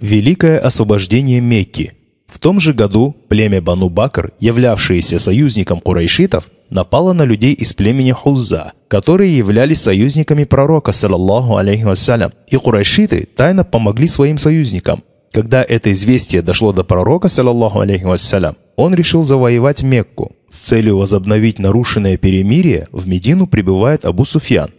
Великое освобождение Мекки. В том же году племя Бану Бакр, являвшееся союзником курайшитов, напало на людей из племени Хузза, которые являлись союзниками пророка, саллаллаху алейхи вассалям, и курайшиты тайно помогли своим союзникам. Когда это известие дошло до пророка, саллаллаху алейхи вассалям, он решил завоевать Мекку. С целью возобновить нарушенное перемирие в Медину прибывает Абу Суфьян.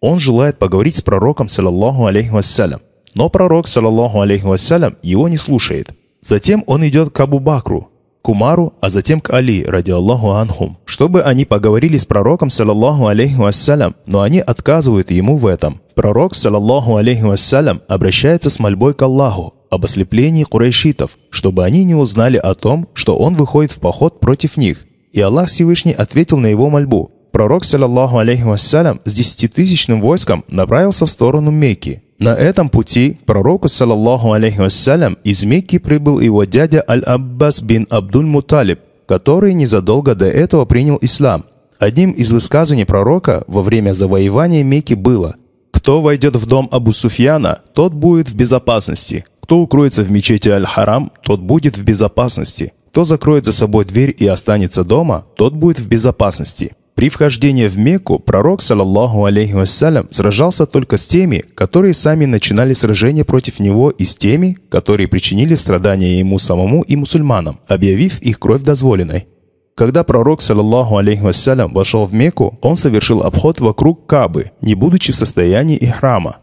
Он желает поговорить с пророком, саллаллаху алейхи вассалям, но пророк, саллаллаху алейхи вассалям, его не слушает. Затем он идет к Абу Бакру, к Умару, а затем к Али, ради Аллаху анхум, чтобы они поговорили с пророком, саллаллаху алейхи вассалям, но они отказывают ему в этом. Пророк, саллаллаху алейхи вассалям, обращается с мольбой к Аллаху об ослеплении курайшитов, чтобы они не узнали о том, что он выходит в поход против них. И Аллах Всевышний ответил на его мольбу. Пророк, саллаллаху алейхи вассалям, с десятитысячным войском направился в сторону Мекки, на этом пути пророку, саллаллаху алейхи вассалям, из Мекки прибыл его дядя Аль-Аббас бин Абдуль-Муталиб, который незадолго до этого принял ислам. Одним из высказываний пророка во время завоевания Мекки было «Кто войдет в дом Абу Суфьяна, тот будет в безопасности. Кто укроется в мечети Аль-Харам, тот будет в безопасности. Кто закроет за собой дверь и останется дома, тот будет в безопасности». При вхождении в Мекку пророк, саллаллаху алейхи вассалям, сражался только с теми, которые сами начинали сражение против него и с теми, которые причинили страдания ему самому и мусульманам, объявив их кровь дозволенной. Когда пророк, саллаллаху алейхи вассалям, вошел в Мекку, он совершил обход вокруг Кабы, не будучи в состоянии и храма.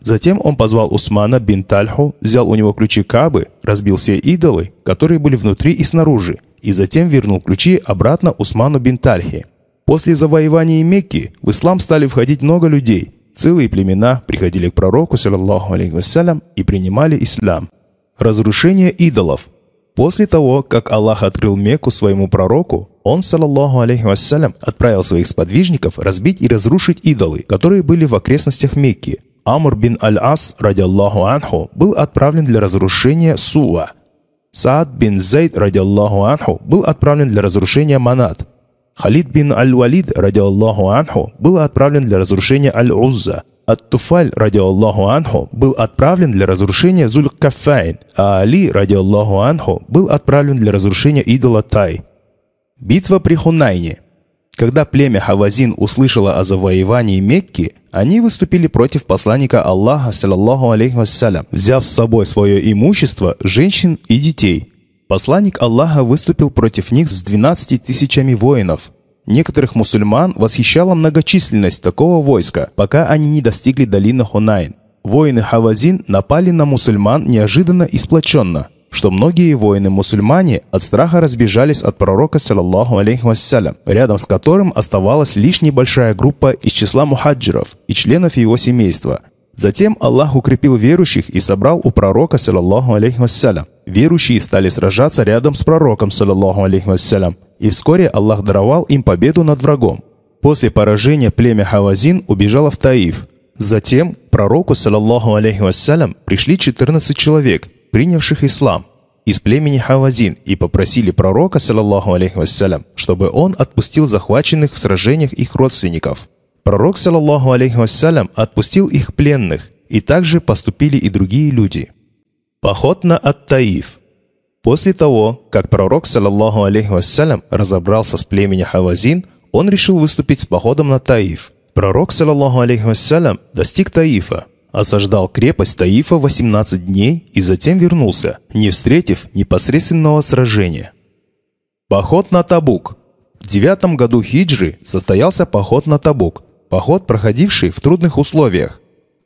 Затем он позвал Усмана бин Тальху, взял у него ключи Кабы, разбил все идолы, которые были внутри и снаружи, и затем вернул ключи обратно Усману бин Тальхи. После завоевания Мекки в ислам стали входить много людей. Целые племена приходили к пророку, саллаху алейхи и принимали ислам. Разрушение идолов. После того, как Аллах открыл Мекку своему пророку, он, саллаху алейхи вассалям, отправил своих сподвижников разбить и разрушить идолы, которые были в окрестностях Мекки. Амур бин Аль-Ас, ради Аллаху анху, был отправлен для разрушения Суа. Саад бин Зайд, ради Аллаху анху, был отправлен для разрушения Манат. Халид бин Аль-Валид, ради Аллаху Анху, был отправлен для разрушения Аль-Узза. Ат-Туфаль, ради Аллаху Анху, был отправлен для разрушения Зуль-Кафайн, а Али, ради Аллаху Анху, был отправлен для разрушения идола Тай. Битва при Хунайне. Когда племя Хавазин услышало о завоевании Мекки, они выступили против посланника Аллаха, саллаллаху алейхи вассалям, взяв с собой свое имущество, женщин и детей – посланник Аллаха выступил против них с 12 тысячами воинов. Некоторых мусульман восхищала многочисленность такого войска, пока они не достигли долины Хунайн. Воины Хавазин напали на мусульман неожиданно и сплоченно, что многие воины-мусульмане от страха разбежались от пророка, саллаллаху алейхи вассалям, рядом с которым оставалась лишь небольшая группа из числа мухаджиров и членов его семейства. Затем Аллах укрепил верующих и собрал у пророка, саллаллаху алейхи вассалям, верующие стали сражаться рядом с пророком, саллаллаху алейхи вассалям, и вскоре Аллах даровал им победу над врагом. После поражения племя Хавазин убежало в Таиф. Затем пророку, саллаллаху алейхи вассалям, пришли 14 человек, принявших ислам, из племени Хавазин и попросили пророка, саллаллаху алейхи вассалям, чтобы он отпустил захваченных в сражениях их родственников. Пророк, саллаллаху алейхи вассалям, отпустил их пленных, и также поступили и другие люди – Поход на Ат-Таиф. После того, как пророк, саллаллаху алейхи вассалям, разобрался с племени Хавазин, он решил выступить с походом на Таиф. Пророк, саллаллаху алейхи вассалям, достиг Таифа, осаждал крепость Таифа 18 дней и затем вернулся, не встретив непосредственного сражения. Поход на Табук. В девятом году хиджи состоялся поход на Табук, поход, проходивший в трудных условиях.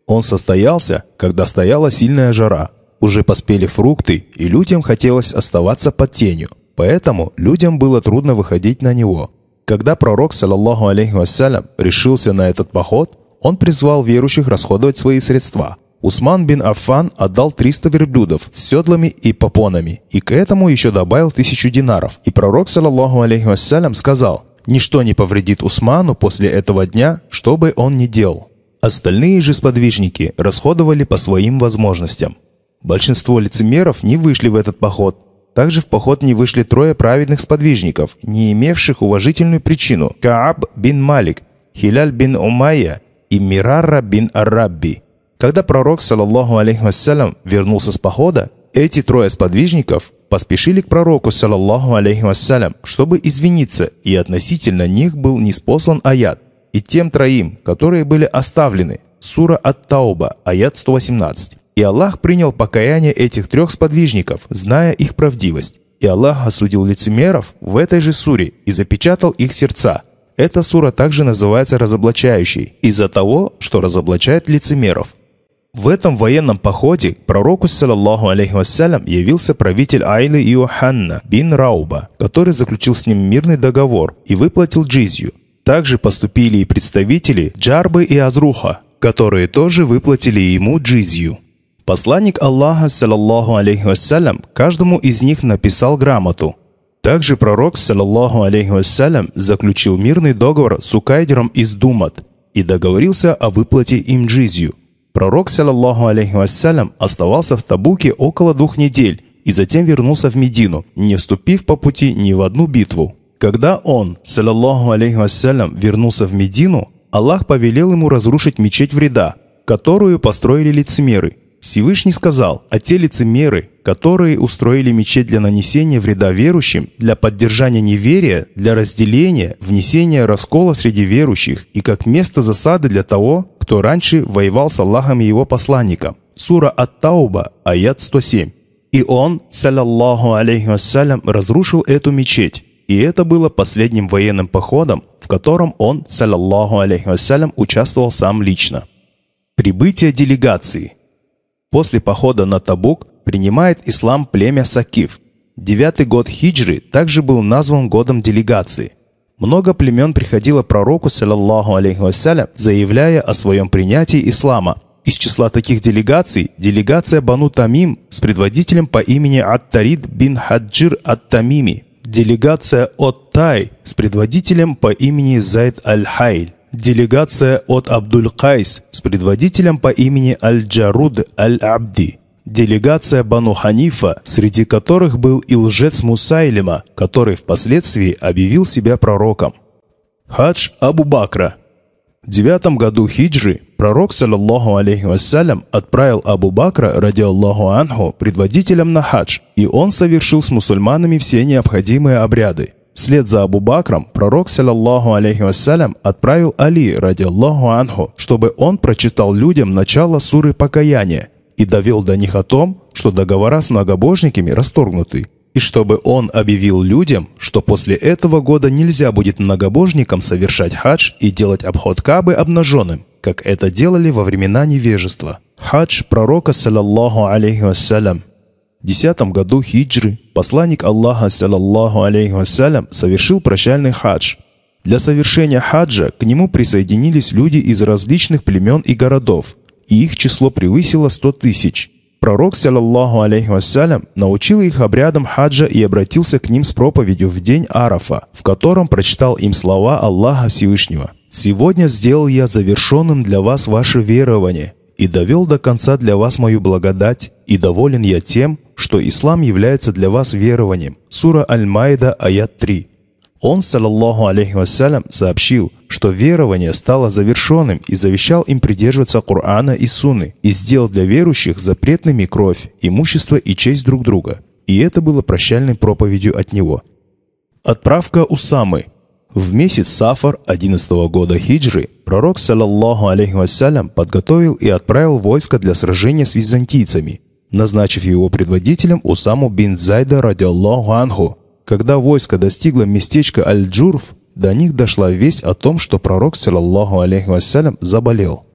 Он состоялся, когда стояла сильная жара – уже поспели фрукты, и людям хотелось оставаться под тенью, поэтому людям было трудно выходить на него. Когда пророк, саллаллаху алейхи вассалям, решился на этот поход, он призвал верующих расходовать свои средства. Усман бин Аффан отдал 300 верблюдов с седлами и попонами, и к этому еще добавил тысячу динаров. И пророк, саллаллаху алейхи вассалям, сказал, «Ничто не повредит Усману после этого дня, что бы он ни делал». Остальные же сподвижники расходовали по своим возможностям. Большинство лицемеров не вышли в этот поход. Также в поход не вышли трое праведных сподвижников, не имевших уважительную причину – Кааб бин Малик, Хиляль бин Умайя и Мирарра бин Арабби. Когда пророк, саллаллаху алейхи вассалям, вернулся с похода, эти трое сподвижников поспешили к пророку, саллаллаху алейхи вассалям, чтобы извиниться, и относительно них был неспослан аят. И тем троим, которые были оставлены, сура от тауба аят 118. И Аллах принял покаяние этих трех сподвижников, зная их правдивость. И Аллах осудил лицемеров в этой же суре и запечатал их сердца. Эта сура также называется «разоблачающей» из-за того, что разоблачает лицемеров. В этом военном походе пророку, саллаллаху алейхи вассалям, явился правитель Айлы Иоханна бин Рауба, который заключил с ним мирный договор и выплатил джизью. Также поступили и представители Джарбы и Азруха, которые тоже выплатили ему джизью. Посланник Аллаха, саллаллаху алейхи вассалям, каждому из них написал грамоту. Также пророк, саллаллаху алейхи вассалям, заключил мирный договор с Укайдером из Думат и договорился о выплате им джизью. Пророк, саллаллаху алейхи вассалям, оставался в Табуке около двух недель и затем вернулся в Медину, не вступив по пути ни в одну битву. Когда он, саллаллаху алейхи вассалям, вернулся в Медину, Аллах повелел ему разрушить мечеть вреда, которую построили лицемеры – Всевышний сказал, а те лицемеры, которые устроили мечеть для нанесения вреда верующим, для поддержания неверия, для разделения, внесения раскола среди верующих и как место засады для того, кто раньше воевал с Аллахом и его посланником. Сура Ат-Тауба, аят 107. И он, саллаллаху алейхи вассалям, разрушил эту мечеть. И это было последним военным походом, в котором он, саллаллаху алейхи вассалям, участвовал сам лично. Прибытие делегации – После похода на Табук принимает ислам племя Сакиф. Девятый год хиджры также был назван годом делегации. Много племен приходило пророку, саллаллаху алейхи вассалям, заявляя о своем принятии ислама. Из числа таких делегаций делегация Бану Тамим с предводителем по имени Ат-Тарид бин Хаджир Ат-Тамими, делегация От-Тай с предводителем по имени Зайд Аль-Хайль, Делегация от Абдуль-Кайс с предводителем по имени Аль-Джаруд Аль-Абди. Делегация Бану Ханифа, среди которых был и лжец Мусайлима, который впоследствии объявил себя пророком. Хадж Абу Бакра. В девятом году хиджи пророк, саллаллаху алейхи вассалям, отправил Абу Бакра, ради Аллаху анху, предводителем на хадж, и он совершил с мусульманами все необходимые обряды. Вслед за Абу Бакром пророк, саллаллаху алейхи вассалям, отправил Али, ради Аллаху анху, чтобы он прочитал людям начало суры покаяния и довел до них о том, что договора с многобожниками расторгнуты, и чтобы он объявил людям, что после этого года нельзя будет многобожникам совершать хадж и делать обход Кабы обнаженным, как это делали во времена невежества. Хадж пророка, саллаллаху алейхи вассалям, десятом году хиджры посланник Аллаха, саллаллаху алейхи вассалям, совершил прощальный хадж. Для совершения хаджа к нему присоединились люди из различных племен и городов, и их число превысило 100 тысяч. Пророк, саллаллаху алейхи вассалям, научил их обрядам хаджа и обратился к ним с проповедью в день Арафа, в котором прочитал им слова Аллаха Всевышнего. «Сегодня сделал я завершенным для вас ваше верование, и довел до конца для вас мою благодать, и доволен я тем, что ислам является для вас верованием. Сура Аль-Майда, аят 3. Он, саллаллаху алейхи вассалям, сообщил, что верование стало завершенным и завещал им придерживаться Корана и Сунны и сделал для верующих запретными кровь, имущество и честь друг друга. И это было прощальной проповедью от него. Отправка Усамы. В месяц Сафар 11 года хиджры пророк, саллаллаху алейхи вассалям, подготовил и отправил войско для сражения с византийцами – назначив его предводителем Усаму бин Зайда ради Аллаху Когда войско достигло местечка Аль-Джурф, до них дошла весть о том, что пророк, саллаллаху алейхи вассалям, заболел.